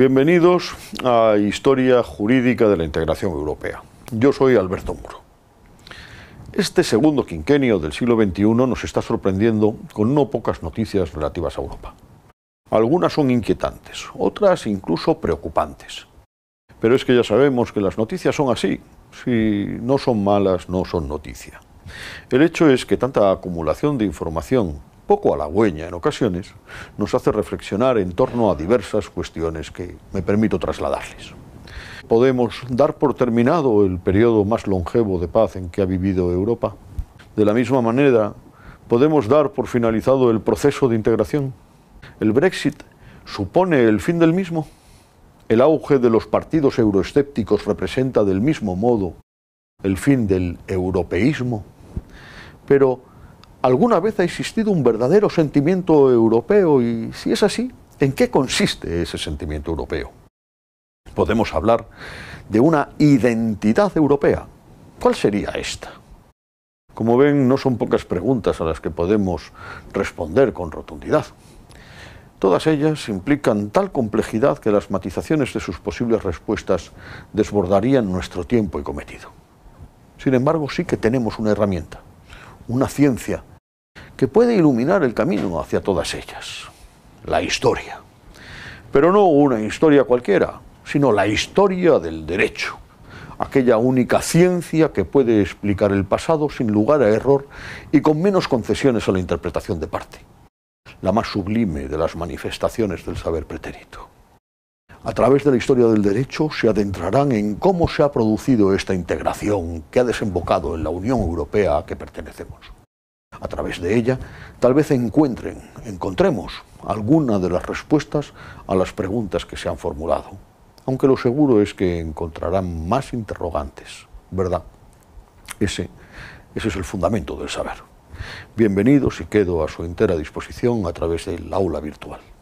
Bienvenidos a Historia Jurídica de la Integración Europea. Yo soy Alberto Muro. Este segundo quinquenio del siglo XXI nos está sorprendiendo con no pocas noticias relativas a Europa. Algunas son inquietantes, otras incluso preocupantes. Pero es que ya sabemos que las noticias son así. Si no son malas, no son noticia. El hecho es que tanta acumulación de información poco halagüeña en ocasiones, nos hace reflexionar en torno a diversas cuestiones que me permito trasladarles. ¿Podemos dar por terminado el periodo más longevo de paz en que ha vivido Europa? De la misma manera, ¿podemos dar por finalizado el proceso de integración? ¿El Brexit supone el fin del mismo? ¿El auge de los partidos euroescépticos representa del mismo modo el fin del europeísmo? Pero alguna vez ha existido un verdadero sentimiento europeo y si es así, ¿en qué consiste ese sentimiento europeo? Podemos hablar de una identidad europea. ¿Cuál sería esta? Como ven, no son pocas preguntas a las que podemos responder con rotundidad. Todas ellas implican tal complejidad que las matizaciones de sus posibles respuestas desbordarían nuestro tiempo y cometido. Sin embargo, sí que tenemos una herramienta, una ciencia que puede iluminar el camino hacia todas ellas, la historia. Pero no una historia cualquiera, sino la historia del derecho, aquella única ciencia que puede explicar el pasado sin lugar a error y con menos concesiones a la interpretación de parte, la más sublime de las manifestaciones del saber pretérito. A través de la historia del derecho se adentrarán en cómo se ha producido esta integración que ha desembocado en la Unión Europea a que pertenecemos a través de ella, tal vez encuentren, encontremos alguna de las respuestas a las preguntas que se han formulado. Aunque lo seguro es que encontrarán más interrogantes, ¿verdad? Ese, ese es el fundamento del saber. Bienvenidos y quedo a su entera disposición a través del aula virtual.